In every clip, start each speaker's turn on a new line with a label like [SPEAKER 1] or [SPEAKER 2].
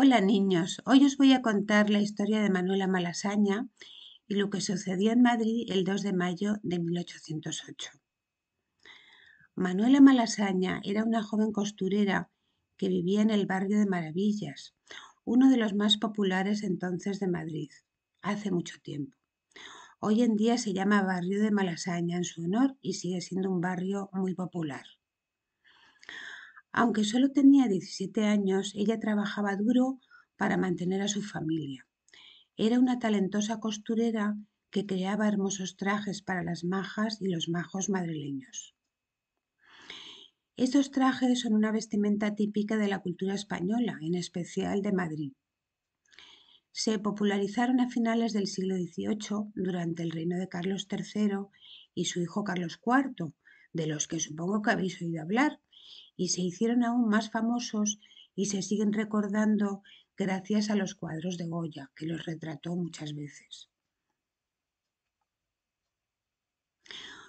[SPEAKER 1] Hola niños, hoy os voy a contar la historia de Manuela Malasaña y lo que sucedió en Madrid el 2 de mayo de 1808. Manuela Malasaña era una joven costurera que vivía en el barrio de Maravillas, uno de los más populares entonces de Madrid, hace mucho tiempo. Hoy en día se llama barrio de Malasaña en su honor y sigue siendo un barrio muy popular. Aunque solo tenía 17 años, ella trabajaba duro para mantener a su familia. Era una talentosa costurera que creaba hermosos trajes para las majas y los majos madrileños. Estos trajes son una vestimenta típica de la cultura española, en especial de Madrid. Se popularizaron a finales del siglo XVIII durante el reino de Carlos III y su hijo Carlos IV, de los que supongo que habéis oído hablar, y se hicieron aún más famosos y se siguen recordando gracias a los cuadros de Goya, que los retrató muchas veces.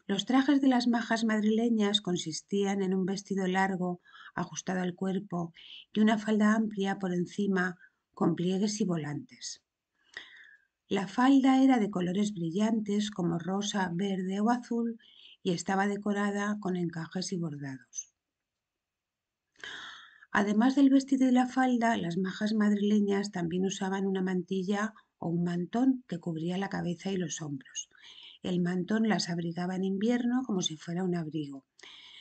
[SPEAKER 1] Los trajes de las majas madrileñas consistían en un vestido largo ajustado al cuerpo y una falda amplia por encima con pliegues y volantes. La falda era de colores brillantes como rosa, verde o azul y estaba decorada con encajes y bordados. Además del vestido y la falda, las majas madrileñas también usaban una mantilla o un mantón que cubría la cabeza y los hombros. El mantón las abrigaba en invierno como si fuera un abrigo.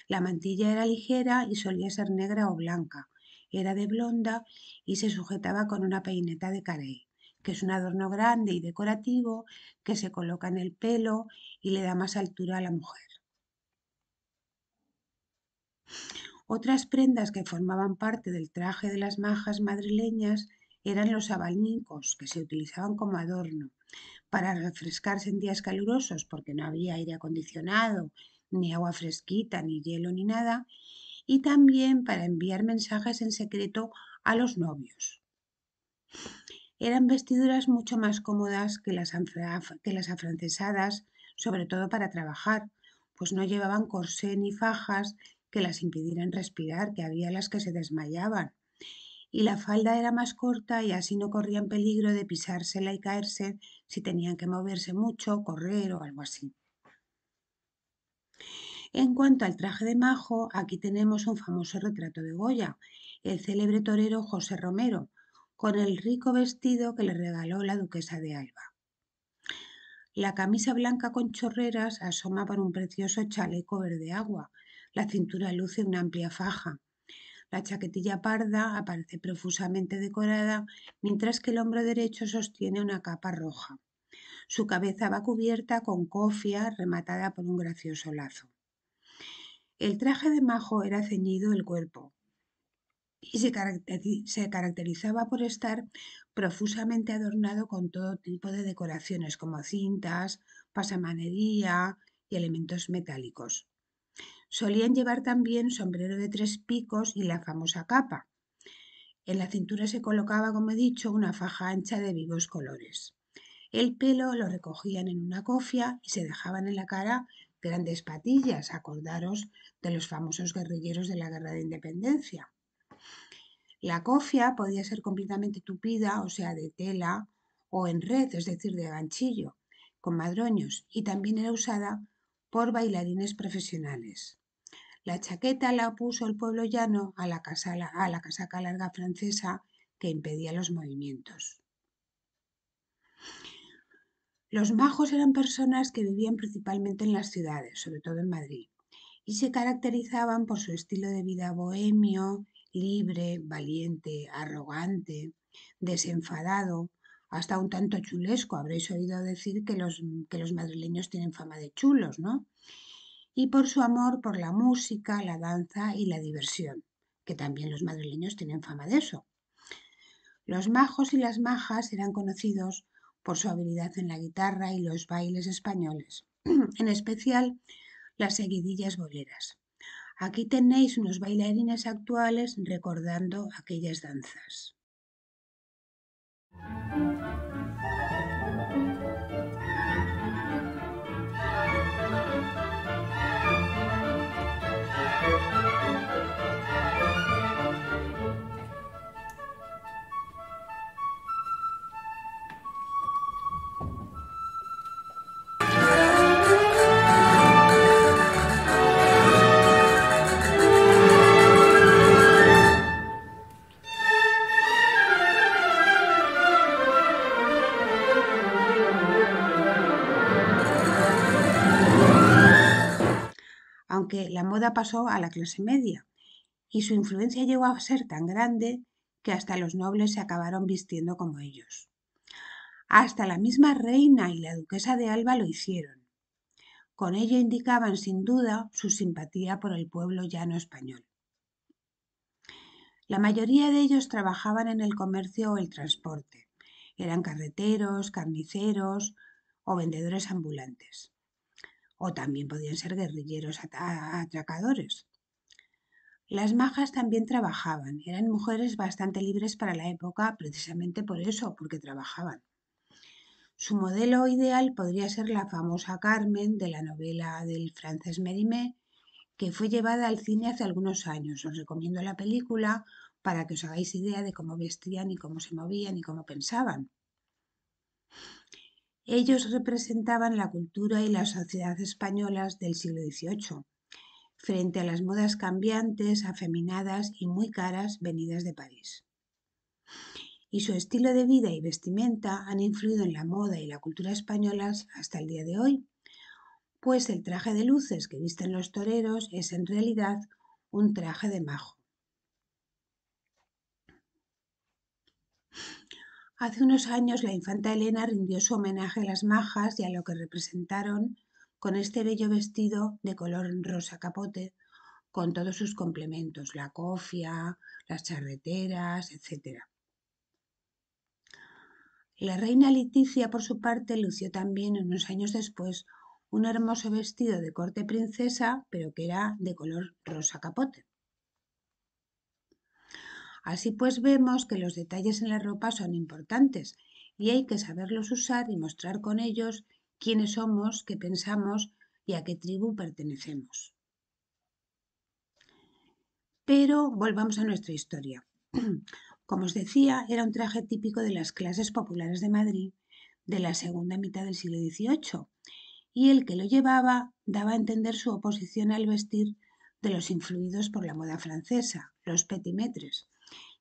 [SPEAKER 1] La mantilla era ligera y solía ser negra o blanca. Era de blonda y se sujetaba con una peineta de carey, que es un adorno grande y decorativo que se coloca en el pelo y le da más altura a la mujer. Otras prendas que formaban parte del traje de las majas madrileñas eran los abanicos, que se utilizaban como adorno para refrescarse en días calurosos, porque no había aire acondicionado, ni agua fresquita, ni hielo, ni nada, y también para enviar mensajes en secreto a los novios. Eran vestiduras mucho más cómodas que las, que las afrancesadas, sobre todo para trabajar, pues no llevaban corsé ni fajas, que las impidieran respirar, que había las que se desmayaban. Y la falda era más corta y así no corrían peligro de pisársela y caerse si tenían que moverse mucho, correr o algo así. En cuanto al traje de Majo, aquí tenemos un famoso retrato de Goya, el célebre torero José Romero, con el rico vestido que le regaló la duquesa de Alba. La camisa blanca con chorreras asoma por un precioso chaleco verde agua, la cintura luce una amplia faja. La chaquetilla parda aparece profusamente decorada, mientras que el hombro derecho sostiene una capa roja. Su cabeza va cubierta con cofia rematada por un gracioso lazo. El traje de Majo era ceñido el cuerpo y se, se caracterizaba por estar profusamente adornado con todo tipo de decoraciones como cintas, pasamanería y elementos metálicos. Solían llevar también sombrero de tres picos y la famosa capa. En la cintura se colocaba, como he dicho, una faja ancha de vivos colores. El pelo lo recogían en una cofia y se dejaban en la cara grandes patillas, acordaros de los famosos guerrilleros de la Guerra de Independencia. La cofia podía ser completamente tupida, o sea, de tela o en red, es decir, de ganchillo, con madroños, y también era usada por bailarines profesionales. La chaqueta la puso el pueblo llano a la, a la casaca larga francesa que impedía los movimientos. Los majos eran personas que vivían principalmente en las ciudades, sobre todo en Madrid, y se caracterizaban por su estilo de vida bohemio, libre, valiente, arrogante, desenfadado, hasta un tanto chulesco. Habréis oído decir que los, que los madrileños tienen fama de chulos, ¿no? Y por su amor por la música, la danza y la diversión, que también los madrileños tienen fama de eso. Los majos y las majas eran conocidos por su habilidad en la guitarra y los bailes españoles, en especial las seguidillas boleras. Aquí tenéis unos bailarines actuales recordando aquellas danzas. Thank you. que la moda pasó a la clase media y su influencia llegó a ser tan grande que hasta los nobles se acabaron vistiendo como ellos. Hasta la misma reina y la duquesa de Alba lo hicieron. Con ello indicaban sin duda su simpatía por el pueblo llano español. La mayoría de ellos trabajaban en el comercio o el transporte. Eran carreteros, carniceros o vendedores ambulantes o también podían ser guerrilleros atracadores. Las majas también trabajaban, eran mujeres bastante libres para la época precisamente por eso, porque trabajaban. Su modelo ideal podría ser la famosa Carmen de la novela del francés Mérimée, que fue llevada al cine hace algunos años. Os recomiendo la película para que os hagáis idea de cómo vestían y cómo se movían y cómo pensaban. Ellos representaban la cultura y la sociedad españolas del siglo XVIII, frente a las modas cambiantes, afeminadas y muy caras venidas de París. Y su estilo de vida y vestimenta han influido en la moda y la cultura españolas hasta el día de hoy, pues el traje de luces que visten los toreros es en realidad un traje de majo. Hace unos años la infanta Elena rindió su homenaje a las majas y a lo que representaron con este bello vestido de color rosa capote, con todos sus complementos, la cofia, las charreteras, etc. La reina Leticia, por su parte, lució también unos años después un hermoso vestido de corte princesa, pero que era de color rosa capote. Así pues vemos que los detalles en la ropa son importantes y hay que saberlos usar y mostrar con ellos quiénes somos, qué pensamos y a qué tribu pertenecemos. Pero volvamos a nuestra historia. Como os decía, era un traje típico de las clases populares de Madrid de la segunda mitad del siglo XVIII, y el que lo llevaba daba a entender su oposición al vestir de los influidos por la moda francesa, los petimetres,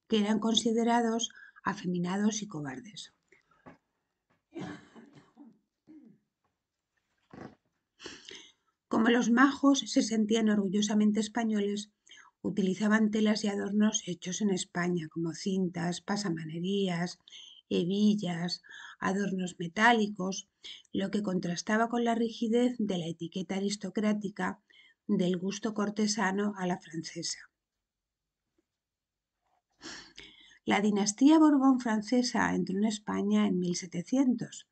[SPEAKER 1] que eran considerados afeminados y cobardes. Como los majos se sentían orgullosamente españoles, utilizaban telas y adornos hechos en España, como cintas, pasamanerías, hebillas, adornos metálicos, lo que contrastaba con la rigidez de la etiqueta aristocrática del gusto cortesano a la francesa. La dinastía Borbón francesa entró en España en 1700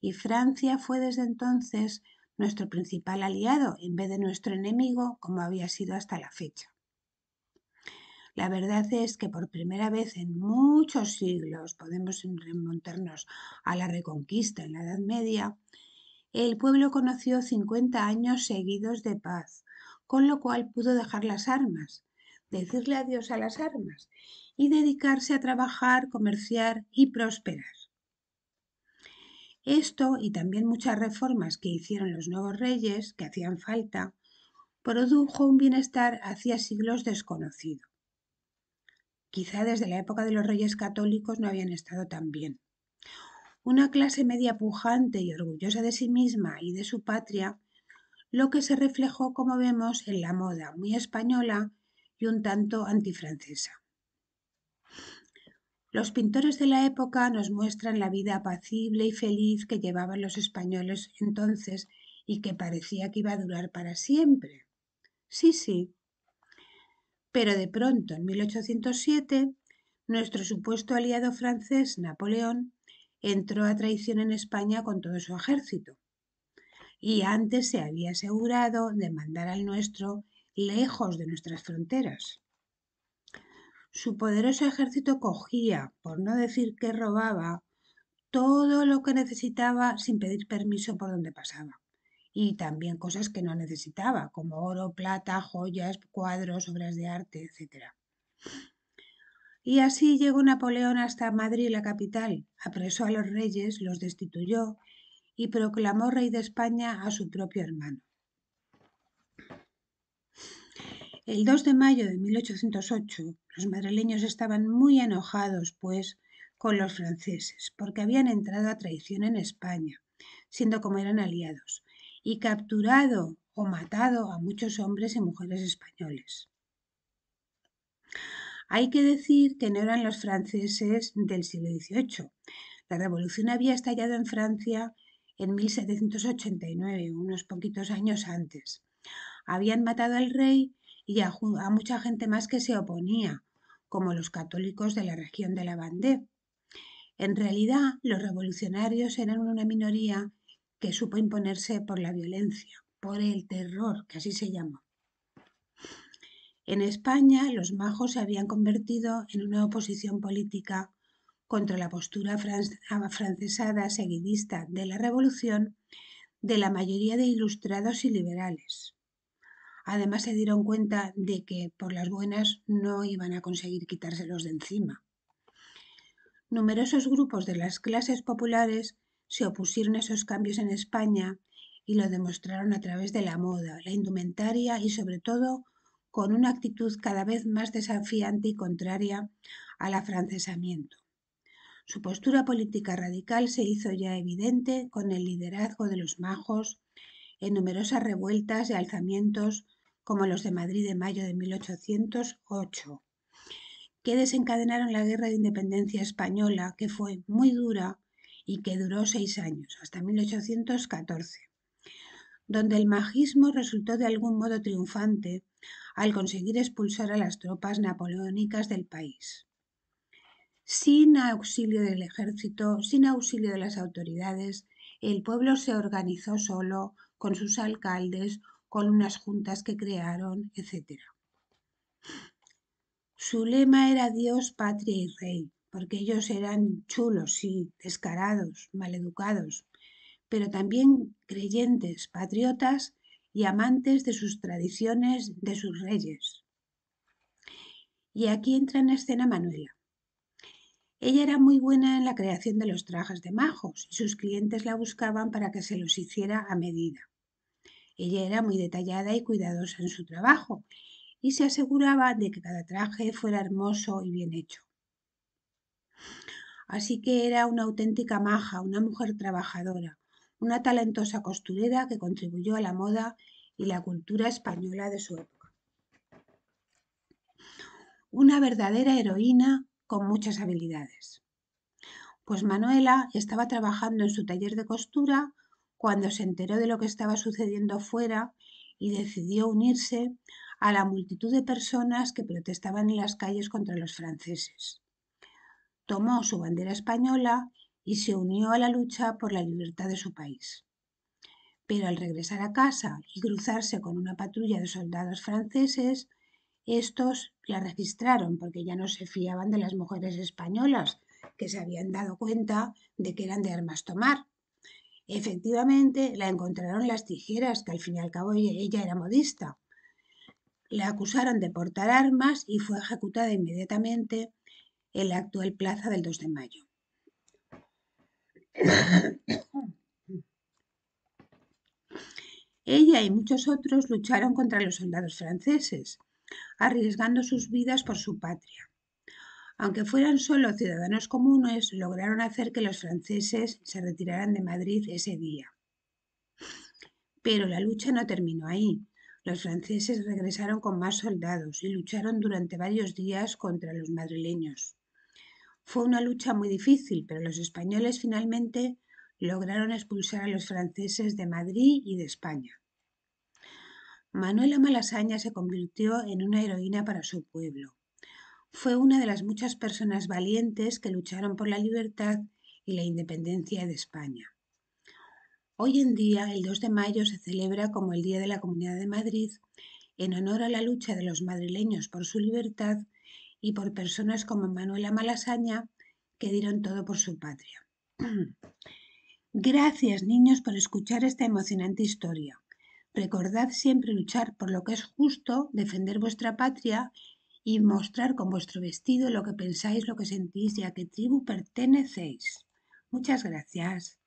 [SPEAKER 1] y Francia fue desde entonces nuestro principal aliado en vez de nuestro enemigo como había sido hasta la fecha. La verdad es que por primera vez en muchos siglos podemos remontarnos a la Reconquista en la Edad Media, el pueblo conoció 50 años seguidos de paz, con lo cual pudo dejar las armas decirle adiós a las armas y dedicarse a trabajar, comerciar y prosperar. Esto y también muchas reformas que hicieron los nuevos reyes, que hacían falta, produjo un bienestar hacía siglos desconocido. Quizá desde la época de los reyes católicos no habían estado tan bien. Una clase media pujante y orgullosa de sí misma y de su patria, lo que se reflejó, como vemos, en la moda muy española y un tanto antifrancesa. Los pintores de la época nos muestran la vida apacible y feliz que llevaban los españoles entonces y que parecía que iba a durar para siempre. Sí, sí. Pero de pronto, en 1807, nuestro supuesto aliado francés, Napoleón, entró a traición en España con todo su ejército. Y antes se había asegurado de mandar al nuestro lejos de nuestras fronteras. Su poderoso ejército cogía, por no decir que robaba, todo lo que necesitaba sin pedir permiso por donde pasaba. Y también cosas que no necesitaba, como oro, plata, joyas, cuadros, obras de arte, etc. Y así llegó Napoleón hasta Madrid, la capital, apresó a los reyes, los destituyó y proclamó rey de España a su propio hermano. El 2 de mayo de 1808 los madrileños estaban muy enojados, pues, con los franceses, porque habían entrado a traición en España, siendo como eran aliados, y capturado o matado a muchos hombres y mujeres españoles. Hay que decir que no eran los franceses del siglo XVIII. La revolución había estallado en Francia en 1789, unos poquitos años antes. Habían matado al rey y a, mucha gente más que se oponía, como los católicos de la región de la Vendée. En realidad, los revolucionarios eran una minoría que supo imponerse por la violencia, por el terror, que así se llama. En España, los majos se habían convertido en una oposición política contra la postura francesada seguidista de la revolución de la mayoría de ilustrados y liberales. Además se dieron cuenta de que por las buenas no iban a conseguir quitárselos de encima. Numerosos grupos de las clases populares se opusieron a esos cambios en España y lo demostraron a través de la moda, la indumentaria y sobre todo con una actitud cada vez más desafiante y contraria al afrancesamiento. Su postura política radical se hizo ya evidente con el liderazgo de los majos en numerosas revueltas y alzamientos como los de Madrid de mayo de 1808, que desencadenaron la Guerra de Independencia Española, que fue muy dura y que duró seis años, hasta 1814, donde el magismo resultó de algún modo triunfante al conseguir expulsar a las tropas napoleónicas del país. Sin auxilio del ejército, sin auxilio de las autoridades, el pueblo se organizó solo con sus alcaldes con unas juntas que crearon, etc. Su lema era Dios, patria y rey, porque ellos eran chulos, sí, descarados, maleducados, pero también creyentes, patriotas y amantes de sus tradiciones, de sus reyes. Y aquí entra en escena Manuela. Ella era muy buena en la creación de los trajes de majos y sus clientes la buscaban para que se los hiciera a medida. Ella era muy detallada y cuidadosa en su trabajo y se aseguraba de que cada traje fuera hermoso y bien hecho. Así que era una auténtica maja, una mujer trabajadora, una talentosa costurera que contribuyó a la moda y la cultura española de su época. Una verdadera heroína con muchas habilidades. Pues Manuela estaba trabajando en su taller de costura cuando se enteró de lo que estaba sucediendo fuera y decidió unirse a la multitud de personas que protestaban en las calles contra los franceses. Tomó su bandera española y se unió a la lucha por la libertad de su país. Pero al regresar a casa y cruzarse con una patrulla de soldados franceses, estos la registraron porque ya no se fiaban de las mujeres españolas, que se habían dado cuenta de que eran de armas tomar Efectivamente, la encontraron las tijeras, que al fin y al cabo ella era modista. La acusaron de portar armas y fue ejecutada inmediatamente en la actual plaza del 2 de mayo. Ella y muchos otros lucharon contra los soldados franceses, arriesgando sus vidas por su patria. Aunque fueran solo ciudadanos comunes, lograron hacer que los franceses se retiraran de Madrid ese día. Pero la lucha no terminó ahí. Los franceses regresaron con más soldados y lucharon durante varios días contra los madrileños. Fue una lucha muy difícil, pero los españoles finalmente lograron expulsar a los franceses de Madrid y de España. Manuela Malasaña se convirtió en una heroína para su pueblo. Fue una de las muchas personas valientes que lucharon por la libertad y la independencia de España. Hoy en día, el 2 de mayo se celebra como el Día de la Comunidad de Madrid en honor a la lucha de los madrileños por su libertad y por personas como Manuela Malasaña que dieron todo por su patria. Gracias, niños, por escuchar esta emocionante historia. Recordad siempre luchar por lo que es justo, defender vuestra patria y mostrar con vuestro vestido lo que pensáis, lo que sentís y a qué tribu pertenecéis. Muchas gracias.